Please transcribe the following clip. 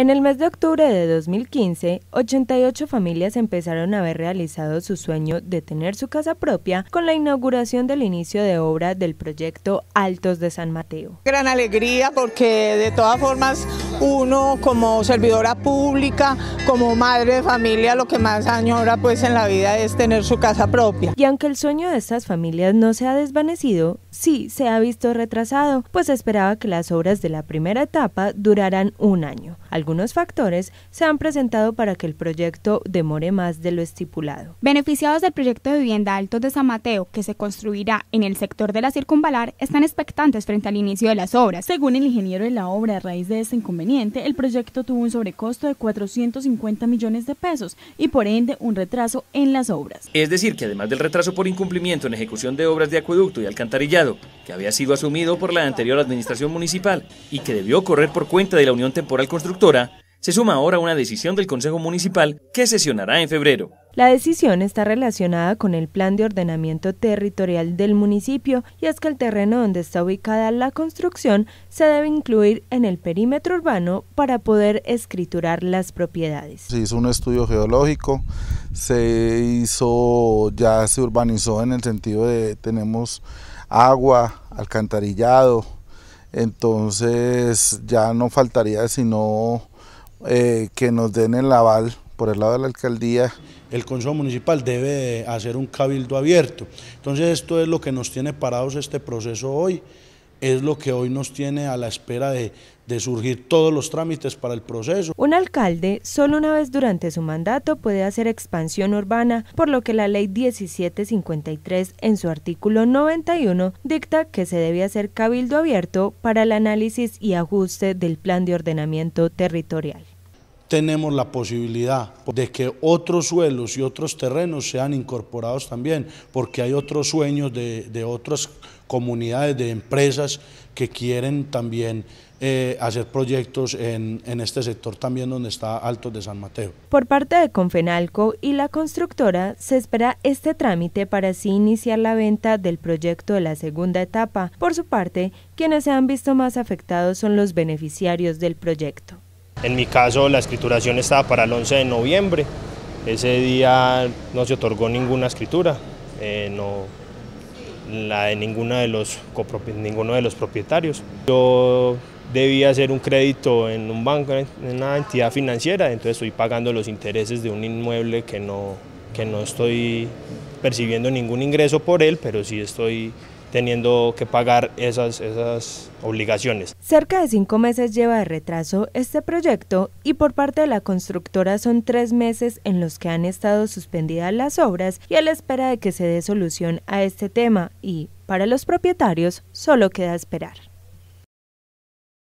En el mes de octubre de 2015, 88 familias empezaron a haber realizado su sueño de tener su casa propia con la inauguración del inicio de obra del proyecto Altos de San Mateo. Gran alegría porque de todas formas uno como servidora pública, como madre de familia, lo que más añora pues en la vida es tener su casa propia. Y aunque el sueño de estas familias no se ha desvanecido, sí se ha visto retrasado, pues esperaba que las obras de la primera etapa duraran un año. Algunos factores se han presentado para que el proyecto demore más de lo estipulado. Beneficiados del proyecto de vivienda Altos de San Mateo, que se construirá en el sector de la circunvalar, están expectantes frente al inicio de las obras. Según el ingeniero de la obra, a raíz de ese inconveniente, el proyecto tuvo un sobrecosto de 450 millones de pesos y por ende un retraso en las obras. Es decir, que además del retraso por incumplimiento en ejecución de obras de acueducto y alcantarillado, que había sido asumido por la anterior administración municipal y que debió correr por cuenta de la Unión Temporal Constructora, se suma ahora una decisión del Consejo Municipal que sesionará en febrero. La decisión está relacionada con el plan de ordenamiento territorial del municipio y es que el terreno donde está ubicada la construcción se debe incluir en el perímetro urbano para poder escriturar las propiedades. Se hizo un estudio geológico, se hizo, ya se urbanizó en el sentido de tenemos agua, alcantarillado, entonces ya no faltaría sino eh, que nos den el aval por el lado de la alcaldía. El Consejo Municipal debe hacer un cabildo abierto. Entonces esto es lo que nos tiene parados este proceso hoy, es lo que hoy nos tiene a la espera de, de surgir todos los trámites para el proceso. Un alcalde solo una vez durante su mandato puede hacer expansión urbana, por lo que la ley 1753 en su artículo 91 dicta que se debe hacer cabildo abierto para el análisis y ajuste del plan de ordenamiento territorial tenemos la posibilidad de que otros suelos y otros terrenos sean incorporados también, porque hay otros sueños de, otras comunidades, de empresas que quieren también eh, hacer proyectos en, este sector también donde está Alto de San Mateo. Por parte de Confenalco y la constructora se espera este trámite para así iniciar la venta del proyecto de la segunda etapa. Por su parte, quienes se han visto más afectados son los beneficiarios del proyecto. En mi caso la escrituración estaba para el 11 de noviembre, ese día no se otorgó ninguna escritura, eh, no, la de, ninguna de los, ninguno de los propietarios. Yo debía hacer un crédito en un banco, en una entidad financiera, entonces estoy pagando los intereses de un inmueble que no, que no estoy percibiendo ningún ingreso por él, pero sí estoy teniendo que pagar esas, obligaciones. Cerca de cinco meses lleva de retraso este proyecto y por parte de la constructora son tres meses en los que han estado suspendidas las obras y a la espera de que se dé solución a este tema y, para los propietarios, solo queda esperar.